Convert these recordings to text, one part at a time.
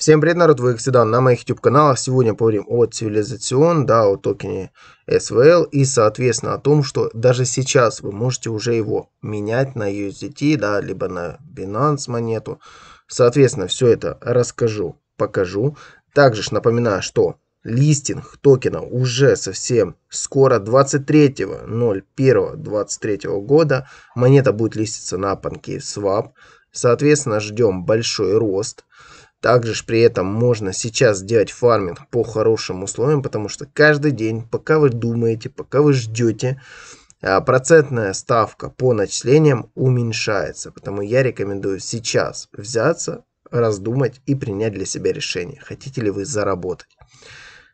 Всем привет, народ, вы всегда на моих YouTube каналах. Сегодня поговорим о цивилизацион, да, о токене SVL и, соответственно, о том, что даже сейчас вы можете уже его менять на USDT, да, либо на Binance монету. Соответственно, все это расскажу, покажу. Также ж напоминаю, что листинг токена уже совсем скоро 23.01.23 года. Монета будет листиться на PancakeSwap. Соответственно, ждем большой рост. Также же при этом можно сейчас сделать фарминг по хорошим условиям, потому что каждый день, пока вы думаете, пока вы ждете, а, процентная ставка по начислениям уменьшается. Потому я рекомендую сейчас взяться, раздумать и принять для себя решение, хотите ли вы заработать.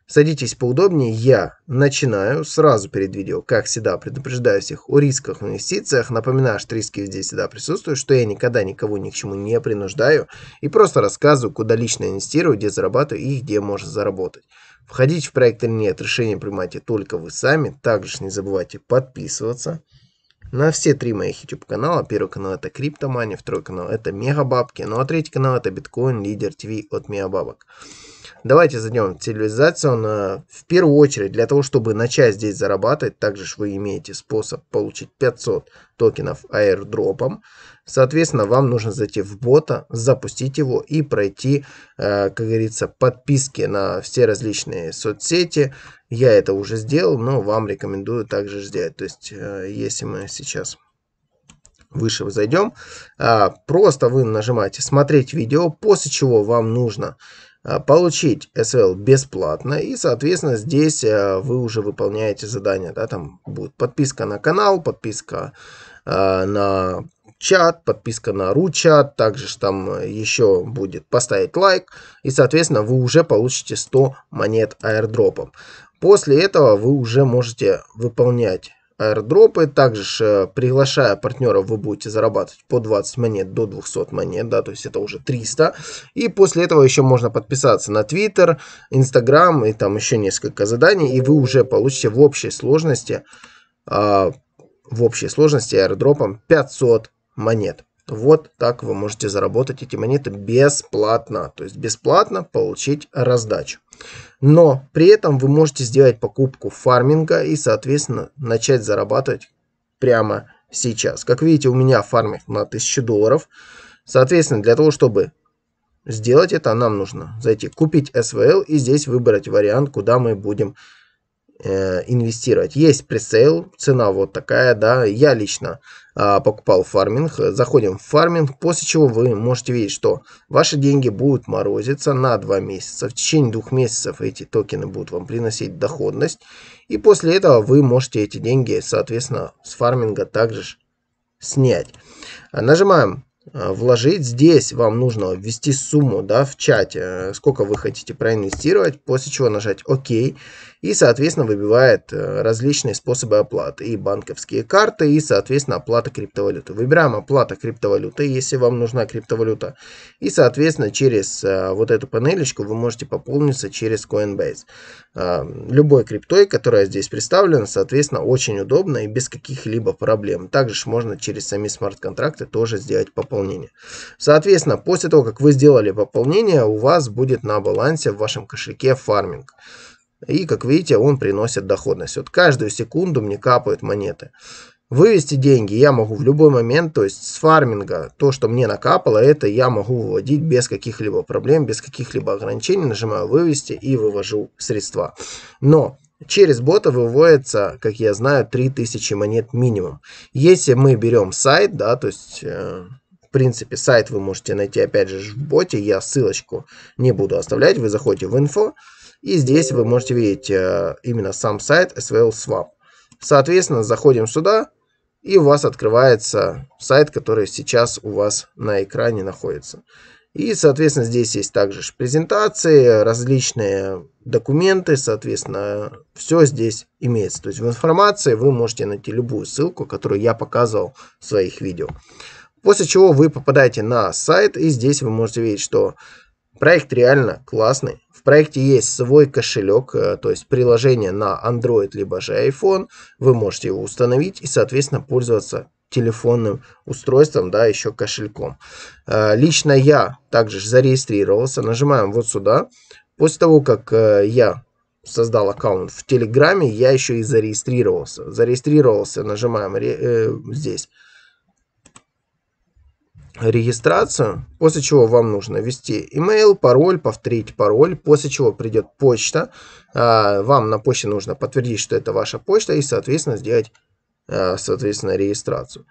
Садитесь поудобнее, я начинаю сразу перед видео, как всегда, предупреждаю всех о рисках в инвестициях, напоминаю, что риски везде всегда присутствуют, что я никогда никого ни к чему не принуждаю и просто рассказываю, куда лично инвестирую, где зарабатываю и где можно заработать. Входить в проект или нет, решение принимайте только вы сами, также не забывайте подписываться на все три моих YouTube канала. Первый канал это Криптомания, второй канал это Мегабабки, ну а третий канал это Биткоин Лидер ТВ от Мегабабок. Давайте зайдем в цивилизацию. Э, в первую очередь, для того, чтобы начать здесь зарабатывать, также вы имеете способ получить 500 токенов аирдропом. Соответственно, вам нужно зайти в бота, запустить его и пройти, э, как говорится, подписки на все различные соцсети. Я это уже сделал, но вам рекомендую также сделать. То есть, э, если мы сейчас выше вы зайдем, а, просто вы нажимаете «Смотреть видео», после чего вам нужно Э, получить SL бесплатно. И, соответственно, здесь э, вы уже выполняете задание. Да, там будет подписка на канал, подписка э, на чат, подписка на ру-чат, также же там еще будет поставить лайк, и, соответственно, вы уже получите 100 монет аирдропом. После этого вы уже можете выполнять аирдропы. Также э, приглашая партнеров вы будете зарабатывать по 20 монет до 200 монет, да, то есть это уже 300. И после этого еще можно подписаться на Twitter, Instagram и там еще несколько заданий, и вы уже получите в общей сложности, а, в общей сложности аирдропом 500 монет. Вот так вы можете заработать эти монеты бесплатно. То есть бесплатно получить раздачу. Но при этом вы можете сделать покупку фарминга и, соответственно, начать зарабатывать прямо сейчас. Как видите, у меня фарминг на 1000 долларов. Соответственно, для того, чтобы сделать это, нам нужно зайти купить SVL и здесь выбрать вариант, куда мы будем Э, инвестировать. Есть пресейл, цена вот такая, да, я лично а, покупал фарминг, заходим в фарминг, после чего вы можете видеть, что ваши деньги будут морозиться на 2 месяца, в течение двух месяцев эти токены будут вам приносить доходность, и после этого вы можете эти деньги, соответственно, с фарминга также снять. Нажимаем Э, вложить здесь вам нужно ввести сумму да, в чате, э, сколько вы хотите проинвестировать, после чего нажать ОК. И, соответственно, выбивает э, различные способы оплаты. И банковские карты, и, соответственно, оплата криптовалюты. Выбираем оплата криптовалюты, если вам нужна криптовалюта. И, соответственно, через вот эту панелечку вы можете пополниться через Coinbase. Любой криптой, которая здесь представлена, соответственно, очень удобно и без каких-либо проблем. Также можно через сами смарт-контракты тоже сделать пополнение пополнение. Соответственно, после того, как вы сделали пополнение, у вас будет на балансе в вашем кошельке фарминг. И, как видите, он приносит доходность. Вот каждую секунду мне капают монеты. Вывести деньги я могу в любой момент, то есть с фарминга, то, что мне накапало, это я могу выводить без каких-либо проблем, без каких-либо ограничений. Нажимаю «Вывести» и вывожу средства. Но Через бота выводится, как я знаю, 3000 монет минимум. Если мы берем сайт, да, то есть... Э, в принципе, сайт вы можете найти, опять же, в боте. Я ссылочку не буду оставлять. Вы заходите в инфо. И здесь вы можете видеть э, именно сам сайт SVL Swap. Соответственно, заходим сюда. И у вас открывается сайт, который сейчас у вас на экране находится. И, соответственно, здесь есть также презентации, различные документы, соответственно, все здесь имеется. То есть в информации вы можете найти любую ссылку, которую я показывал в своих видео. После чего вы попадаете на сайт, и здесь вы можете видеть, что проект реально классный. В проекте есть свой кошелек, э, то есть приложение на Android либо же iPhone. Вы можете его установить и, соответственно, пользоваться телефонным устройством, да, еще кошельком. Э, лично я также зарегистрировался. Нажимаем вот сюда. После того, как э, я создал аккаунт в Телеграме, я еще и зарегистрировался. Зарегистрировался, нажимаем здесь регистрацию, после чего вам нужно ввести email, пароль, повторить пароль, после чего придет почта. А, вам на почте нужно подтвердить, что это ваша почта и, соответственно, сделать а, соответственно, регистрацию.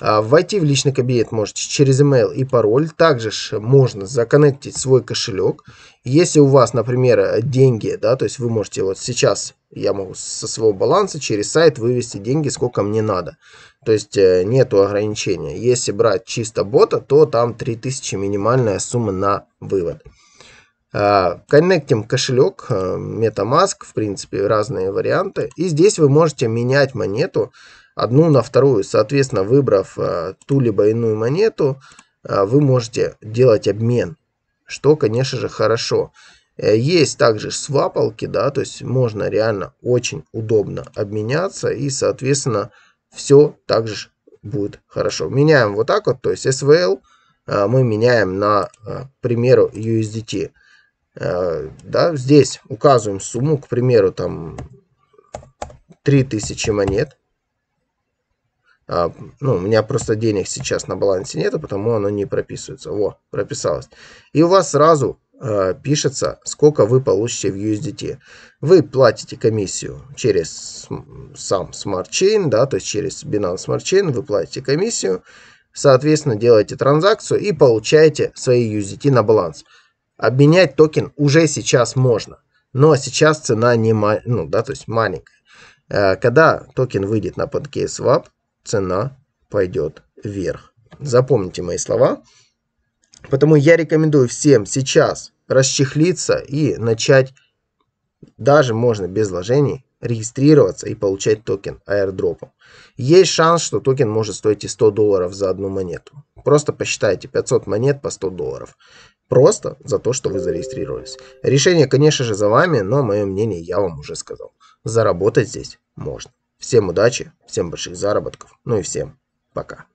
А, войти в личный кабинет можете через email и пароль. Также можно законнектить свой кошелек. Если у вас, например, деньги, да, то есть вы можете вот сейчас я могу со своего баланса через сайт вывести деньги, сколько мне надо. То есть э, нету ограничения. Если брать чисто бота, то там 3000 минимальная сумма на вывод. А, коннектим кошелек, э, MetaMask, в принципе, разные варианты. И здесь вы можете менять монету одну на вторую. Соответственно, выбрав э, ту либо иную монету, вы можете делать обмен, что, конечно же, хорошо. Э, есть также свапалки, да, то есть можно реально очень удобно обменяться и, соответственно, все также будет хорошо. Меняем вот так вот, то есть SVL э, мы меняем на, э, к примеру, USDT. Да, здесь указываем сумму, к примеру, там 3000 монет. А, ну, у меня просто денег сейчас на балансе нету, потому оно не прописывается. Во, прописалось. И у вас сразу Э, пишется, сколько вы получите в USDT. Вы платите комиссию через сам Smart Chain, да, то есть через Binance Smart Chain вы платите комиссию, соответственно, делаете транзакцию и получаете свои USDT на баланс. Обменять токен уже сейчас можно, но сейчас цена не ну, да, то есть маленькая. Э, когда токен выйдет на PancakeSwap, цена пойдет вверх. Запомните мои слова. потому я рекомендую всем сейчас расчехлиться и начать даже можно без вложений регистрироваться и получать токен аирдропом. Есть шанс, что токен может стоить и 100 долларов за одну монету. Просто посчитайте 500 монет по 100 долларов. Просто за то, что вы зарегистрировались. Решение, конечно же, за вами, но мое мнение я вам уже сказал. Заработать здесь можно. Всем удачи, всем больших заработков, ну и всем пока.